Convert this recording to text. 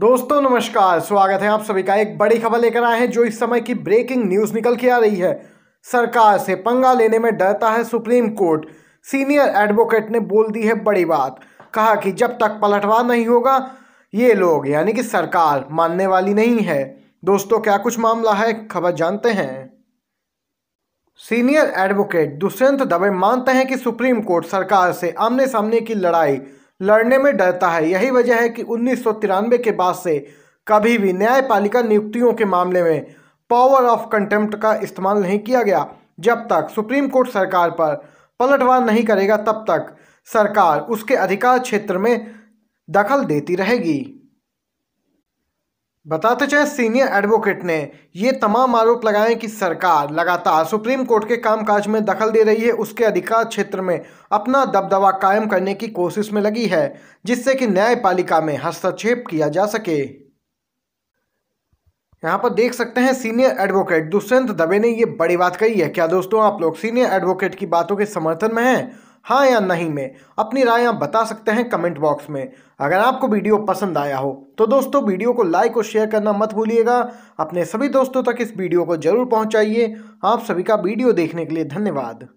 दोस्तों नमस्कार स्वागत है आप सभी का एक बड़ी खबर लेकर आए हैं जो इस समय की ब्रेकिंग न्यूज निकल के आ रही है सरकार से पंगा लेने में डरता है सुप्रीम कोर्ट सीनियर एडवोकेट ने बोल दी है बड़ी बात कहा कि जब तक पलटवार नहीं होगा ये लोग यानी कि सरकार मानने वाली नहीं है दोस्तों क्या कुछ मामला है खबर जानते हैं सीनियर एडवोकेट दुष्यंत दवे मानते हैं कि सुप्रीम कोर्ट सरकार से आमने सामने की लड़ाई लड़ने में डरता है यही वजह है कि उन्नीस के बाद से कभी भी न्यायपालिका नियुक्तियों के मामले में पावर ऑफ कंटेम्प्ट का इस्तेमाल नहीं किया गया जब तक सुप्रीम कोर्ट सरकार पर पलटवार नहीं करेगा तब तक सरकार उसके अधिकार क्षेत्र में दखल देती रहेगी बताते चले सीनियर एडवोकेट ने ये तमाम आरोप लगाए कि सरकार लगातार सुप्रीम कोर्ट के कामकाज में दखल दे रही है उसके अधिकार क्षेत्र में अपना दबदबा कायम करने की कोशिश में लगी है जिससे कि न्यायपालिका में हस्तक्षेप किया जा सके यहाँ पर देख सकते हैं सीनियर एडवोकेट दुष्यंत दबे ने ये बड़ी बात कही है क्या दोस्तों आप लोग सीनियर एडवोकेट की बातों के समर्थन में हैं हाँ या नहीं में अपनी राय आप बता सकते हैं कमेंट बॉक्स में अगर आपको वीडियो पसंद आया हो तो दोस्तों वीडियो को लाइक और शेयर करना मत भूलिएगा अपने सभी दोस्तों तक इस वीडियो को जरूर पहुँचाइए आप सभी का वीडियो देखने के लिए धन्यवाद